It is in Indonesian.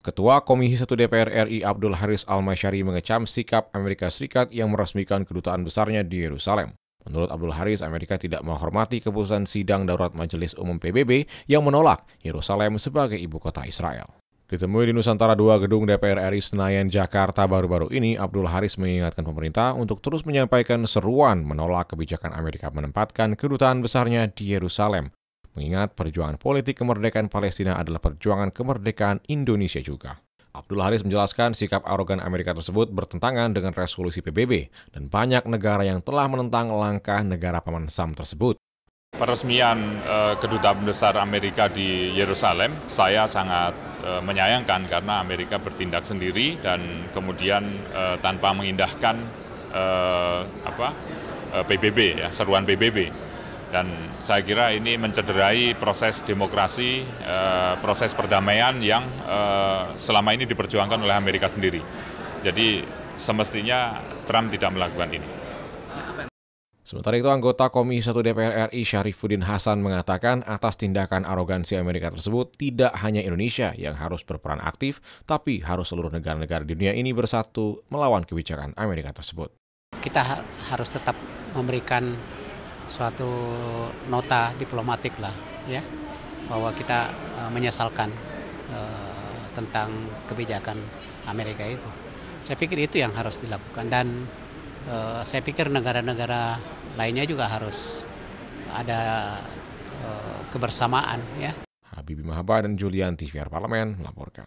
Ketua Komisi 1 DPR RI Abdul Haris al Mashari mengecam sikap Amerika Serikat yang meresmikan kedutaan besarnya di Yerusalem. Menurut Abdul Haris, Amerika tidak menghormati keputusan sidang darurat Majelis Umum PBB yang menolak Yerusalem sebagai ibu kota Israel. Ditemui di Nusantara 2 Gedung DPR RI Senayan, Jakarta baru-baru ini, Abdul Haris mengingatkan pemerintah untuk terus menyampaikan seruan menolak kebijakan Amerika menempatkan kedutaan besarnya di Yerusalem, mengingat perjuangan politik kemerdekaan Palestina adalah perjuangan kemerdekaan Indonesia juga. Abdul Haris menjelaskan sikap arogan Amerika tersebut bertentangan dengan resolusi PBB dan banyak negara yang telah menentang langkah negara paman Sam tersebut peresmian eh, kedutaan besar Amerika di Yerusalem, saya sangat eh, menyayangkan karena Amerika bertindak sendiri dan kemudian eh, tanpa mengindahkan apa PBB ya seruan PBB. Dan saya kira ini mencederai proses demokrasi, proses perdamaian yang selama ini diperjuangkan oleh Amerika sendiri. Jadi semestinya Trump tidak melakukan ini. Sementara itu anggota Komisi 1 DPR RI Syarifuddin Hasan mengatakan atas tindakan arogansi Amerika tersebut tidak hanya Indonesia yang harus berperan aktif, tapi harus seluruh negara-negara di dunia ini bersatu melawan kebijakan Amerika tersebut. Kita harus tetap memberikan suatu nota diplomatik lah ya bahwa kita eh, menyesalkan uh, tentang kebijakan Amerika itu. Saya pikir itu yang harus dilakukan dan uh, saya pikir negara-negara lainnya juga harus ada uh, kebersamaan ya. Habibie Mahaba dan Julian TVR Parlemen melaporkan.